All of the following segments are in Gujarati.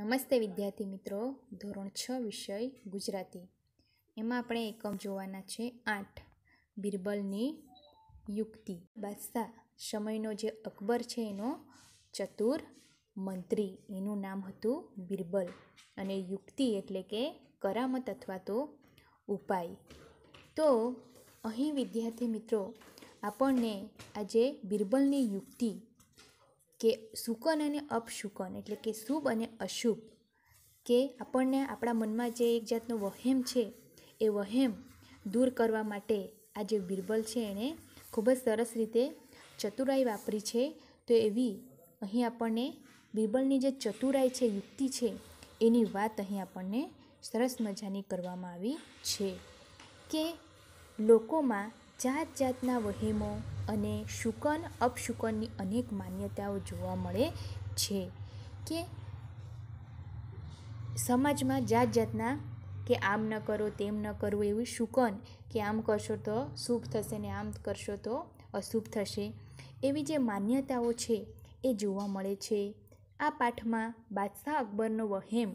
નમસ્તે વિદ્યાર્થી મિત્રો ધોરણ છ વિષય ગુજરાતી એમાં આપણે એકમ જોવાના છે આઠ બિરબલની યુક્તિ બાદશાહ સમયનો જે અકબર છે એનો ચતુર મંત્રી એનું નામ હતું બિરબલ અને યુક્તિ એટલે કે કરામત અથવા તો ઉપાય તો અહીં વિદ્યાર્થી મિત્રો આપણને આજે બિરબલની યુક્તિ કે શુકન અને અપશુકન એટલે કે શુભ અને અશુભ કે આપણને આપણા મનમાં જે એક જાતનો વહેમ છે એ વહેમ દૂર કરવા માટે આ જે બિરબલ છે એણે ખૂબ જ સરસ રીતે ચતુરાઈ વાપરી છે તો એવી અહીં આપણને બિરબલની જે ચતુરાઈ છે યુક્તિ છે એની વાત અહીં આપણને સરસ મજાની કરવામાં આવી છે કે લોકોમાં જાત જાતના વહેમો અને શુકન અપશુકનની અનેક માન્યતાઓ જોવા મળે છે કે સમાજમાં જાત જાતના કે આમ ન કરો તેમ ન કરવું એવું શુકન કે આમ કરશો તો શુભ થશે ને આમ કરશો તો અશુભ થશે એવી જે માન્યતાઓ છે એ જોવા મળે છે આ પાઠમાં બાદશાહ અકબરનો વહેમ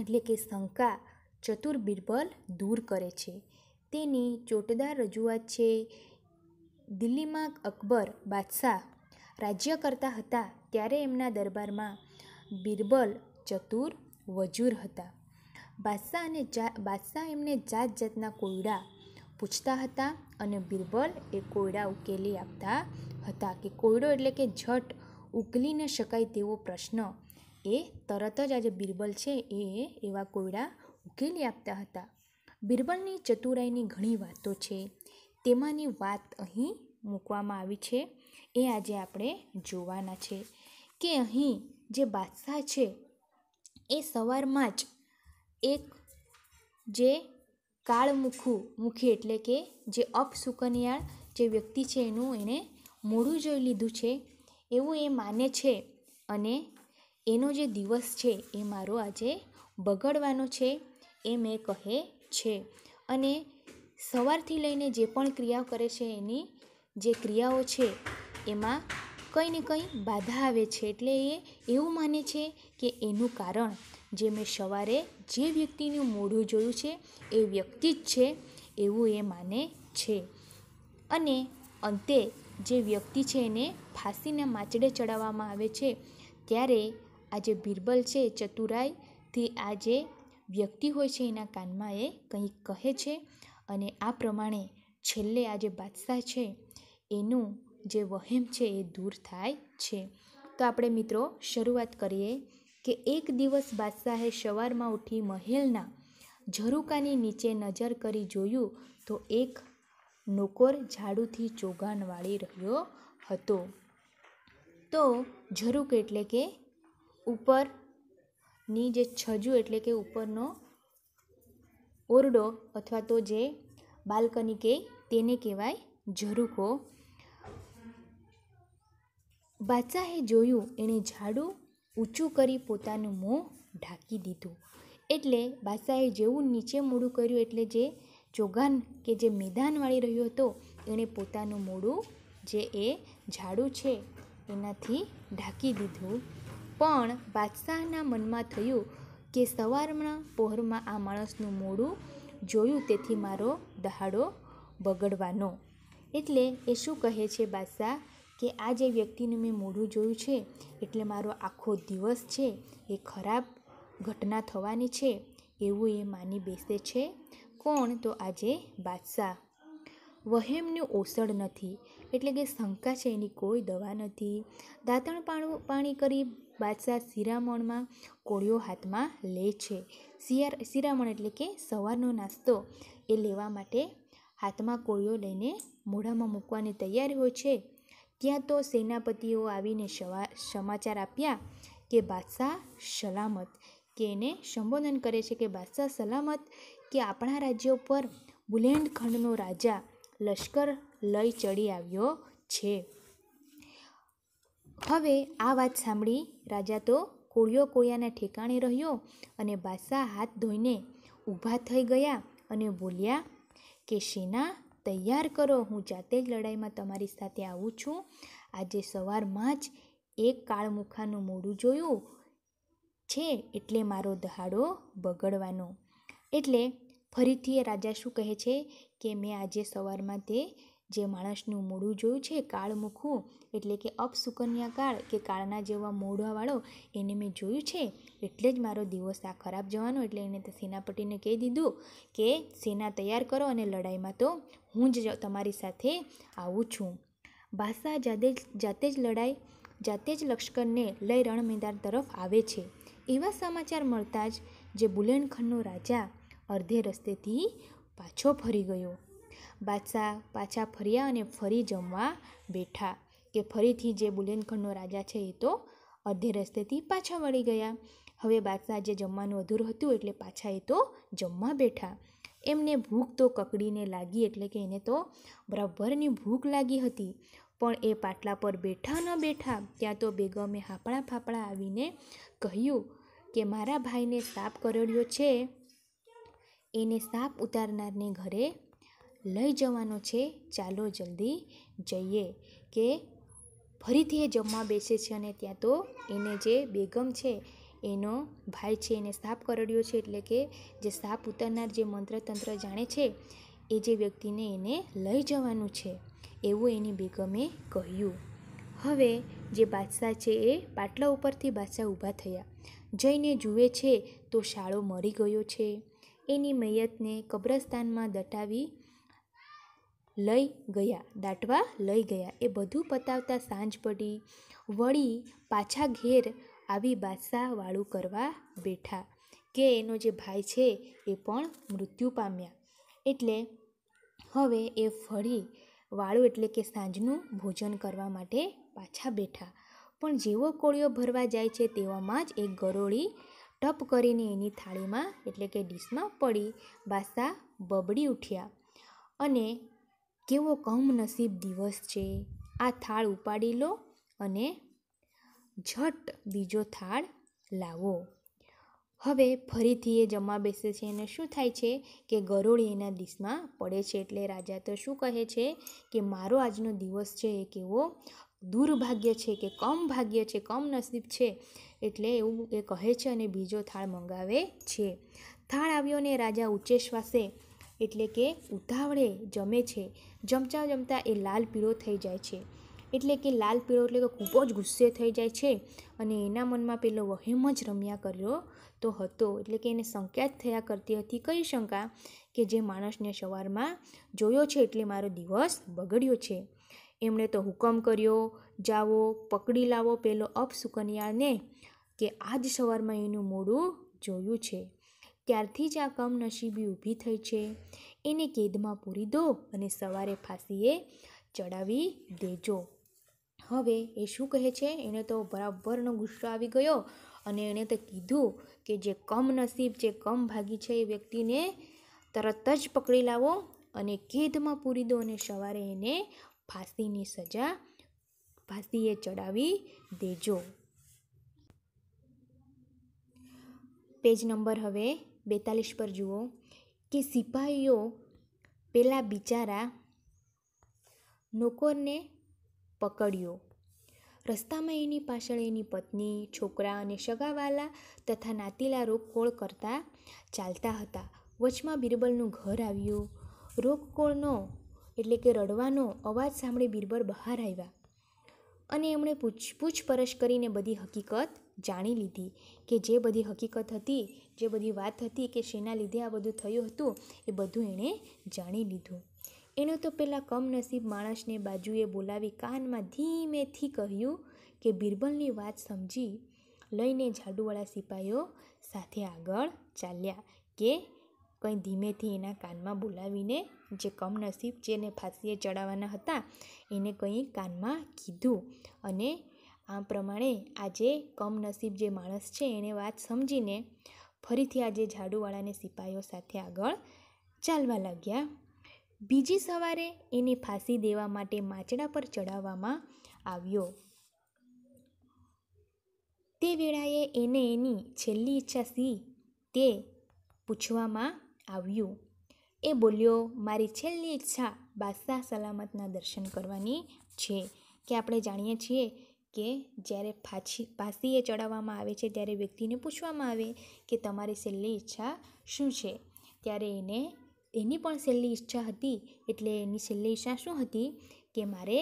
એટલે કે શંકા ચતુર બિરબલ દૂર કરે છે તેની ચોટદાર રજૂઆત છે દિલ્હીમાં અકબર બાદશાહ રાજ્ય કરતા હતા ત્યારે એમના દરબારમાં બિરબલ ચતુર વજૂર હતા બાદશાહ અને બાદશાહ એમને જાત જાતના કોયડા પૂછતા હતા અને બિરબલ એ કોયડા ઉકેલી આપતા હતા કે કોયડો એટલે કે ઝટ ઉકેલી ન શકાય તેવો પ્રશ્ન એ તરત જ આજે બિરબલ છે એ એવા કોયડા ઉકેલી આપતા હતા બિરબલની ચતુરાઈની ઘણી વાતો છે તેમાંની વાત અહીં મૂકવામાં આવી છે એ આજે આપણે જોવાના છે કે અહીં જે બાદશાહ છે એ સવારમાં જ એક જે કાળમુખું મુખી એટલે કે જે અપશુકનિયાળ જે વ્યક્તિ છે એનું એણે મોઢું જોઈ લીધું છે એવું એ માને છે અને એનો જે દિવસ છે એ મારો આજે બગડવાનો છે એમ એ કહે છે અને સવારથી લઈને જે પણ ક્રિયાઓ કરે છે એની જે ક્રિયાઓ છે એમાં કંઈ ને કંઈ બાધા આવે છે એટલે એ એવું માને છે કે એનું કારણ જે મેં સવારે જે વ્યક્તિનું મોઢું જોયું છે એ વ્યક્તિ જ છે એવું એ માને છે અને અંતે જે વ્યક્તિ છે એને ફાંસીના માચડે ચડાવવામાં આવે છે ત્યારે આ જે બિરબલ છે ચતુરાઈથી આ જે વ્યક્તિ હોય છે એના કાનમાં એ કંઈક કહે છે અને આ પ્રમાણે છેલ્લે આ જે બાદશાહ છે એનું જે વહેમ છે એ દૂર થાય છે તો આપણે મિત્રો શરૂઆત કરીએ કે એક દિવસ બાદશાહે સવારમાં ઉઠી મહેલના ઝરૂકાની નીચે નજર કરી જોયું તો એક નોકોર ઝાડુથી ચોગાન વાળી રહ્યો હતો તો ઝરૂક એટલે કે ઉપર ની જે છજુ એટલે કે ઉપરનો ઓરડો અથવા તો જે બાલ્કની કે તેને કહેવાય ઝરૂખો બાદશાહે જોયું એણે ઝાડું ઊંચું કરી પોતાનું મોં ઢાંકી દીધું એટલે બાદશાહે જેવું નીચે મોડું કર્યું એટલે જે ચોગાન કે જે મેદાન વાળી રહ્યો હતો એણે પોતાનું મોડું જે એ ઝાડું છે એનાથી ઢાંકી દીધું પણ બાદશાહના મનમાં થયું કે સવારના પહોરમાં આ માણસનું મોઢું જોયું તેથી મારો દહાડો બગડવાનો એટલે એ શું કહે છે બાદશાહ કે આ જે વ્યક્તિનું મેં મોઢું જોયું છે એટલે મારો આખો દિવસ છે એ ખરાબ ઘટના થવાની છે એવું એ માની બેસે છે કોણ તો આજે બાદશાહ વહેમની ઓસડ નથી એટલે કે શંકા છે એની કોઈ દવા નથી દાંતણ પાણું પાણી કરી બાદશાહ શિરામણમાં કોળીઓ હાથમાં લે છે શિયાર શિરામણ એટલે કે સવારનો નાસ્તો એ લેવા માટે હાથમાં કોળીઓ લઈને મોઢામાં મૂકવાની તૈયારી હોય છે ત્યાં તો સેનાપતિઓ આવીને સમાચાર આપ્યા કે બાદશાહ સલામત કે એને સંબોધન કરે છે કે બાદશાહ સલામત કે આપણા રાજ્ય ઉપર બુલેન્ડખંડનો રાજા લશ્કર લઈ ચડી આવ્યો છે હવે આ વાત સાંભળી રાજા તો કોળિયો કોળિયાના ઠેકાણે રહ્યો અને બાદશાહ હાથ ધોઈને ઊભા થઈ ગયા અને બોલ્યા કે સેના તૈયાર કરો હું જાતે જ લડાઈમાં તમારી સાથે આવું છું આજે સવારમાં જ એક કાળમુખાનું મોડું જોયું છે એટલે મારો દહાડો બગડવાનો એટલે ફરીથી એ રાજા શું કહે છે કે મેં આજે સવારમાં તે જે માણસનું મોઢું જોયું છે કાળમુખું એટલે કે અપસુકન્યા કાળ કે કાળના જેવા મોઢાવાળો એને મેં જોયું છે એટલે જ મારો દિવસ આ ખરાબ જવાનો એટલે એને સેનાપતિને કહી દીધું કે સેના તૈયાર કરો અને લડાઈમાં તો હું જ તમારી સાથે આવું છું ભાષા જાતે જાતે જ લડાઈ જાતે જ લશ્કરને લઈ રણમેદાર તરફ આવે છે એવા સમાચાર મળતા જ જે બુલેનખંડનો રાજા અડધે રસ્તેથી પાછો ફરી ગયો બાદશાહ પાછા ફર્યા અને ફરી જમવા બેઠા કે ફરીથી જે બુલેનખંડનો રાજા છે એ તો અડધે રસ્તેથી પાછા વળી ગયા હવે બાદશાહ જે જમવાનું અધૂરું હતું એટલે પાછા એ તો જમવા બેઠા એમને ભૂખ તો કકડીને લાગી એટલે કે એને તો બરાબરની ભૂખ લાગી હતી પણ એ પાટલા પર બેઠા ન બેઠા ત્યાં તો બેગમે હાપણા ફાપણા આવીને કહ્યું કે મારા ભાઈને સાપ કરડ્યો છે એને સાપ ઉતારનારને ઘરે લઈ જવાનો છે ચાલો જલ્દી જઈએ કે ફરીથી એ જમવા બેસે છે અને ત્યાં તો એને જે બેગમ છે એનો ભાઈ છે એને સાપ કરડ્યો છે એટલે કે જે સાપ ઉતરનાર જે મંત્રતંત્ર જાણે છે એ જે વ્યક્તિને એને લઈ જવાનું છે એવું એની બેગમે કહ્યું હવે જે બાદશાહ છે એ પાટલા ઉપરથી બાદશાહ ઊભા થયા જઈને જુએ છે તો શાળો મરી ગયો છે એની મૈયતને કબ્રસ્તાનમાં દટાવી લઈ ગયા દાટવા લઈ ગયા એ બધું પતાવતા સાંજ પડી વળી પાછા ઘેર આવી બાદશાહવાળું કરવા બેઠા કે એનો જે ભાઈ છે એ પણ મૃત્યુ પામ્યા એટલે હવે એ ફરી વાળું એટલે કે સાંજનું ભોજન કરવા માટે પાછા બેઠા પણ જેવો કોળિયો ભરવા જાય છે તેવામાં જ એક ગરોળી ટપ કરીને એની થાળીમાં એટલે કે ડીશમાં પડી બાસા બબડી ઉઠ્યા અને કેવો કમનસીબ દિવસ છે આ થાળ ઉપાડી લો અને ઝટ બીજો થાળ લાવો હવે ફરીથી એ જમા બેસે છે અને શું થાય છે કે ગરોળી એના દિશમાં પડે છે એટલે રાજા તો શું કહે છે કે મારો આજનો દિવસ છે એ કેવો દુર્ભાગ્ય છે કે કમ ભાગ્ય છે કમ નસીબ છે એટલે એવું એ કહે છે અને બીજો થાળ મંગાવે છે થાળ આવ્યો ને રાજા ઉચ્ચે શ્વાસે એટલે કે ઉતાવળે જમે છે જમતા જમતા એ લાલ પીળો થઈ જાય છે એટલે કે લાલ પીળો એટલે કે ખૂબ જ ગુસ્સે થઈ જાય છે અને એના મનમાં પેલો વહેમ જ રમ્યા કર્યો તો હતો એટલે કે એને શંકા જ થયા કરતી હતી કઈ શંકા કે જે માણસને સવારમાં જોયો છે એટલે મારો દિવસ બગડ્યો છે એમણે તો હુકમ કર્યો જાઓ પકડી લાવો પેલો અપસુકન્યાને કે આજ સવારમાં એનું મોડું જોયું છે ત્યારથી જ આ કમનસીબી ઊભી થઈ છે એને કેદમાં પૂરી દો અને સવારે ફાંસીએ ચડાવી દેજો હવે એ શું કહે છે એને તો બરાબરનો ગુસ્સો આવી ગયો અને એણે તો કીધું કે જે કમનસીબ જે કમ ભાગી છે એ વ્યક્તિને તરત જ પકડી લાવો અને કેદમાં પૂરી દો અને સવારે એને ફાંસીની સજા ફાંસીએ ચડાવી દેજો પેજ નંબર હવે બેતાલીસ પર જુઓ કે સિપાહીઓ પેલા બિચારા નોકરને પકડ્યો રસ્તામાં એની પાછળ એની પત્ની છોકરા અને સગાવાલા તથા નાતીલા રોકકોળ કરતા ચાલતા હતા વચમાં બિરબલનું ઘર આવ્યું રોકકોળનો એટલે કે રડવાનો અવાજ સાંભળી બિરબલ બહાર આવ્યા અને એમણે પૂછ પૂછપરછ કરીને બધી હકીકત જાણી લીધી કે જે બધી હકીકત હતી જે બધી વાત હતી કે શેના લીધે આ બધું થયું હતું એ બધું એણે જાણી લીધું એણે તો પહેલાં કમનસીબ માણસને બાજુએ બોલાવી કાનમાં ધીમેથી કહ્યું કે બિરબલની વાત સમજી લઈને ઝાડુવાળા સિપાઈઓ સાથે આગળ ચાલ્યા કે કંઈ ધીમેથી એના કાનમાં બોલાવીને જે કમનસીબ જેને ફાંસીએ ચડાવવાના હતા એને કંઈ કાનમાં કીધું અને આ પ્રમાણે આજે કમનસીબ જે માણસ છે એને વાત સમજીને ફરીથી આજે ઝાડુવાળાને સિપાઈઓ સાથે આગળ ચાલવા લાગ્યા બીજી સવારે એને ફાંસી દેવા માટે માચડા પર ચડાવવામાં આવ્યો તે વેળાએ એને એની છેલ્લી ઈચ્છા સી તે પૂછવામાં આવ્યું એ બોલ્યો મારી છેલ્લી ઈચ્છા બાદશાહ સલામતના દર્શન કરવાની છે કે આપણે જાણીએ છીએ કે જ્યારે પાછી ફાંસીએ ચડાવવામાં આવે છે ત્યારે વ્યક્તિને પૂછવામાં આવે કે તમારી છેલ્લી ઈચ્છા શું છે ત્યારે એને એની પણ છેલ્લી ઈચ્છા હતી એટલે એની છેલ્લી ઈચ્છા શું હતી કે મારે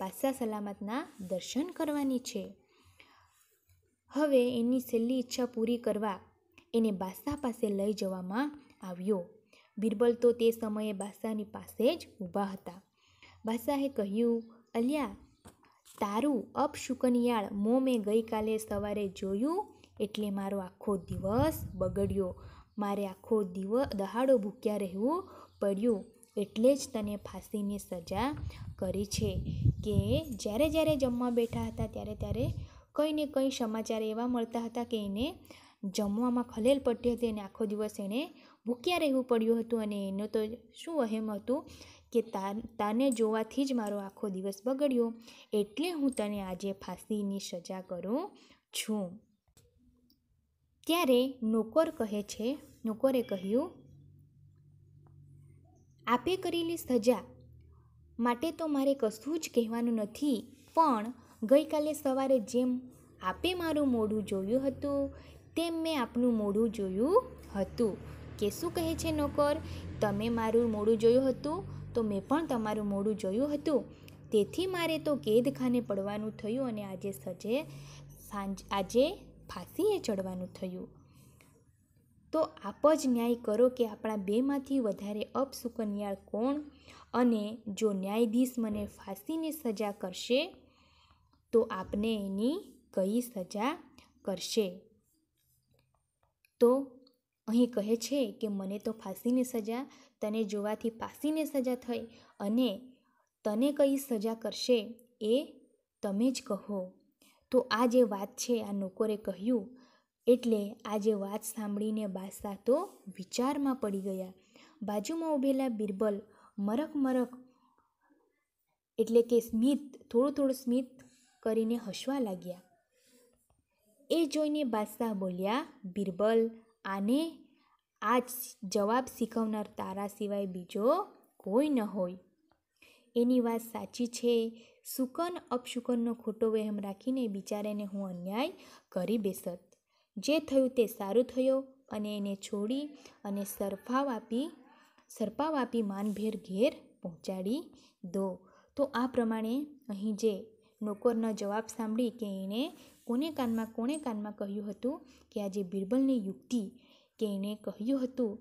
પાસા સલામતના દર્શન કરવાની છે હવે એની છેલ્લી ઈચ્છા પૂરી કરવા એને બાદશાહ પાસે લઈ જવામાં આવ્યો બિરબલ તો તે સમયે બાદશાહની પાસે જ ઊભા હતા બાદશાહે કહ્યું અલ્યા તારું અપશુકનિયાળ મોં મેં ગઈકાલે સવારે જોયું એટલે મારો આખો દિવસ બગડ્યો મારે આખો દિવ દહાડો ભૂક્યા રહેવું પડ્યું એટલે જ તને ફાંસીની સજા કરી છે કે જ્યારે જ્યારે જમવા બેઠા હતા ત્યારે ત્યારે કંઈ ને કંઈ સમાચાર એવા મળતા હતા કે એને જમવામાં ખલેલ પડતી હતી અને આખો દિવસ એણે ભૂક્યા રહેવું પડ્યું હતું અને એનો તો શું અહેમ હતું કે તને જોવાથી જ મારો આખો દિવસ બગડ્યો એટલે હું તને આજે ફાંસીની સજા કરું છું ત્યારે નોકર કહે છે નોકરે કહ્યું આપે કરેલી સજા માટે તો મારે કશું જ કહેવાનું નથી પણ ગઈકાલે સવારે જેમ આપે મારું મોઢું જોયું હતું તેમ મેં આપનું મોઢું જોયું હતું કે શું કહે છે નોકર તમે મારું મોઢું જોયું હતું તો મેં પણ તમારું મોડું જોયું હતું તેથી મારે તો કેદખાને પડવાનું થયું અને આજે સજે સાંજ આજે ફાંસીએ ચડવાનું થયું તો આપ જ ન્યાય કરો કે આપણા બેમાંથી વધારે અપસુકન્યાળ કોણ અને જો ન્યાયાધીશ મને ફાંસીની સજા કરશે તો આપને એની કઈ સજા કરશે તો અહીં કહે છે કે મને તો ફાંસીની સજા તને જોવાથી ફાંસીની સજા થઈ અને તને કઈ સજા કરશે એ તમે જ કહો તો આ જે વાત છે આ નોકરે કહ્યું એટલે આ જે વાત સાંભળીને બાદશાહ તો વિચારમાં પડી ગયા બાજુમાં ઊભેલા બિરબલ મરક મરક એટલે કે સ્મિત થોડું થોડું સ્મિત કરીને હસવા લાગ્યા એ જોઈને બાદશાહ બોલ્યા બિરબલ આને આ જવાબ શીખવનાર તારા સિવાય બીજો કોઈ ન હોય એની વાત સાચી છે સુકન અપશુકનનો ખોટો વહેમ રાખીને બિચારાને હું અન્યાય કરી બેસત જે થયું તે સારું થયો અને એને છોડી અને સરફાવ આપી સરપાવ આપી માનભેર ઘેર પહોંચાડી દો તો આ પ્રમાણે અહીં જે નોકરનો જવાબ સાંભળી કે એણે કોને કાનમાં કોણે કાનમાં કહ્યું હતું કે આજે બિરબલની યુક્તિ કે એણે કહ્યું હતું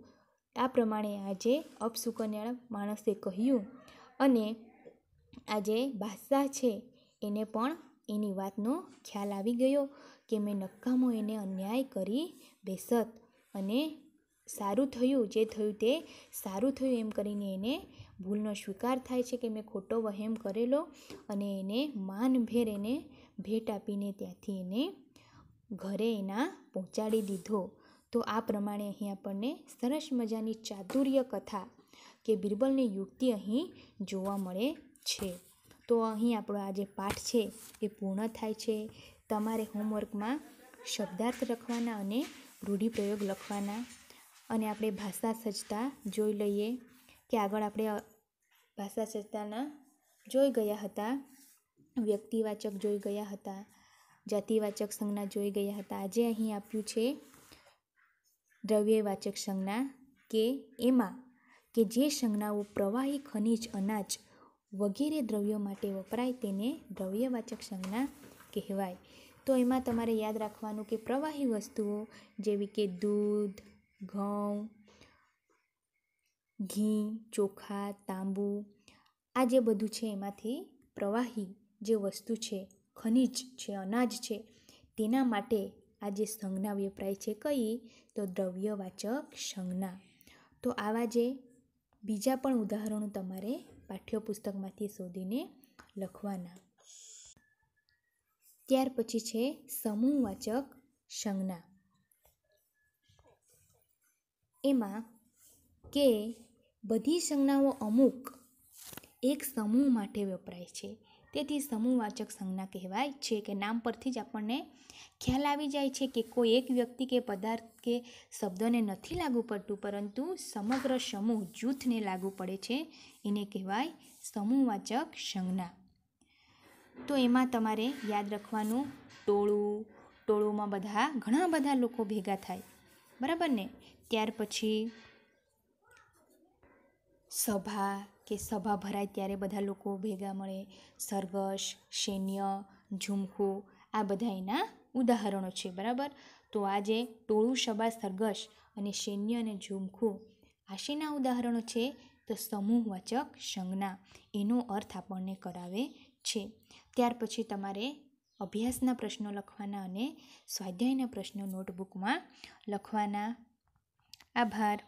આ પ્રમાણે આજે અપસુકન્યા માણસે કહ્યું અને આજે બાદશાહ છે એને પણ એની વાતનો ખ્યાલ આવી ગયો કે મેં નક્કામો એને અન્યાય કરી બેસત અને સારું થયું જે થયું તે સારું થયું એમ કરીને એને ભૂલનો સ્વીકાર થાય છે કે મેં ખોટો વહેમ કરેલો અને એને માનભેર એને ભેટ આપીને ત્યાંથી એને ઘરે એના પહોંચાડી દીધો તો આ પ્રમાણે અહીં આપણને સરસ મજાની ચાતુર્ય કથા કે બિરબલની યુક્તિ અહીં જોવા મળે છે તો અહીં આપણો આ જે પાઠ છે એ પૂર્ણ થાય છે તમારે હોમવર્કમાં શબ્દાર્થ લખવાના અને રૂઢિપ્રયોગ લખવાના અને આપણે ભાષા સજ્જતા જોઈ લઈએ કે આગળ આપણે ભાષા સત્તાના જોઈ ગયા હતા વ્યક્તિવાચક જોઈ ગયા હતા જાતિવાચક સંજ્ઞા જોઈ ગયા હતા આજે અહીં આપ્યું છે દ્રવ્યવાચક સંજ્ઞા કે એમાં કે જે સંજ્ઞાઓ પ્રવાહી ખનિજ અનાજ વગેરે દ્રવ્યો માટે વપરાય તેને દ્રવ્યવાચક સંજ્ઞા કહેવાય તો એમાં તમારે યાદ રાખવાનું કે પ્રવાહી વસ્તુઓ જેવી કે દૂધ ઘઉં ઘી ચોખા તાંબુ આ જે બધું છે એમાંથી પ્રવાહી જે વસ્તુ છે ખનિજ છે અનાજ છે તેના માટે આ જે સંજ્ઞા વપરાય છે કઈ તો દ્રવ્યવાચક સંજ્ઞા તો આવા જે બીજા પણ ઉદાહરણો તમારે પાઠ્યપુસ્તકમાંથી શોધીને લખવાના ત્યાર પછી છે સમૂહવાચક સંજ્ઞા એમાં કે બધી સંજ્ઞાઓ અમુક એક સમૂહ માટે વપરાય છે તેથી સમૂહવાચક સંજ્ઞા કહેવાય છે કે નામ પરથી જ આપણને ખ્યાલ આવી જાય છે કે કોઈ એક વ્યક્તિ કે પદાર્થ કે શબ્દને નથી લાગુ પડતું પરંતુ સમગ્ર સમૂહ જૂથને લાગુ પડે છે એને કહેવાય સમૂહવાચક સંજ્ઞા તો એમાં તમારે યાદ રાખવાનું ટોળું ટોળુંમાં બધા ઘણા બધા લોકો ભેગા થાય બરાબર ને ત્યાર પછી સભા કે સભા ભરાય ત્યારે બધા લોકો ભેગા મળે સરઘસ સૈન્ય ઝુમખું આ બધા એના ઉદાહરણો છે બરાબર તો આજે ટોળું સભા સરઘસ અને સૈન્ય અને ઝુમખું આ શેના ઉદાહરણો છે તો સમૂહવાચક સંજ્ઞા એનો અર્થ આપણને કરાવે છે ત્યાર પછી તમારે અભ્યાસના પ્રશ્નો લખવાના અને સ્વાધ્યાયના પ્રશ્નો નોટબુકમાં લખવાના આભાર